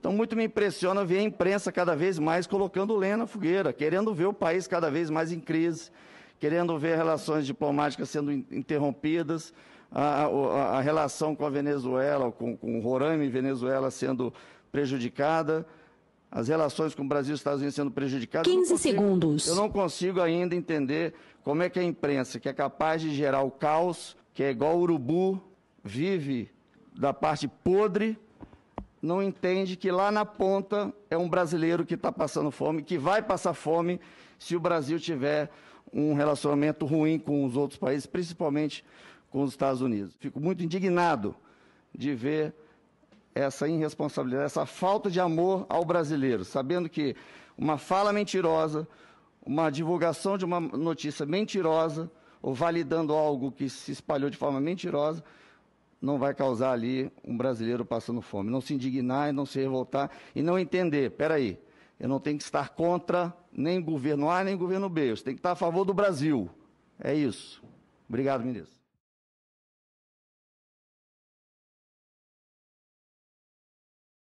Então, muito me impressiona ver a imprensa cada vez mais colocando lenha na fogueira, querendo ver o país cada vez mais em crise, querendo ver relações diplomáticas sendo interrompidas, a, a, a relação com a Venezuela, com, com Roraima e Venezuela sendo prejudicada as relações com o Brasil e os Estados Unidos sendo prejudicadas. 15 eu consigo, segundos. Eu não consigo ainda entender como é que a imprensa, que é capaz de gerar o caos, que é igual urubu, vive da parte podre não entende que lá na ponta é um brasileiro que está passando fome, que vai passar fome se o Brasil tiver um relacionamento ruim com os outros países, principalmente com os Estados Unidos. Fico muito indignado de ver essa irresponsabilidade, essa falta de amor ao brasileiro, sabendo que uma fala mentirosa, uma divulgação de uma notícia mentirosa, ou validando algo que se espalhou de forma mentirosa, não vai causar ali um brasileiro passando fome. Não se indignar e não se revoltar e não entender, peraí, eu não tenho que estar contra nem governo A nem governo B, eu tenho que estar a favor do Brasil. É isso. Obrigado, ministro.